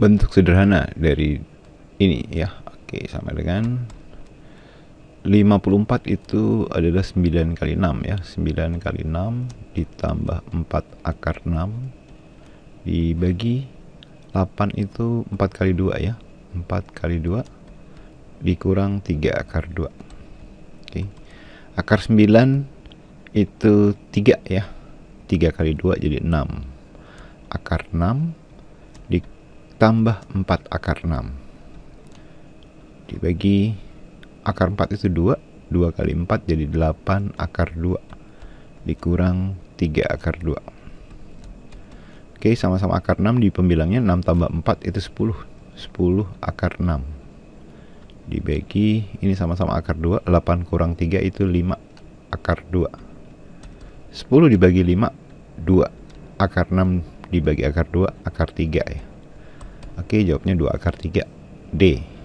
bentuk sederhana dari ini ya oke sama dengan 54 itu adalah 9 kali 6 ya 9 kali 6 ditambah 4 akar 6 dibagi 8 itu 4 kali 2 ya 4 kali 2 dikurang 3 akar 2 oke akar 9 itu 3 ya 3 kali 2 jadi 6 akar 6 ditambah 4 akar 6 dibagi akar 4 itu 2 2 kali 4 jadi 8 akar 2 dikurang 3 akar 2 Oke sama-sama akar 6 di pembilangnya 6 tambah 4 itu 10 10 akar 6 dibagi ini sama-sama akar 2 8 kurang 3 itu 5 akar 2 10 dibagi 5 2 akar 6 dibagi akar 2 akar 3 ya Oke, jawabnya 2 akar 3. D.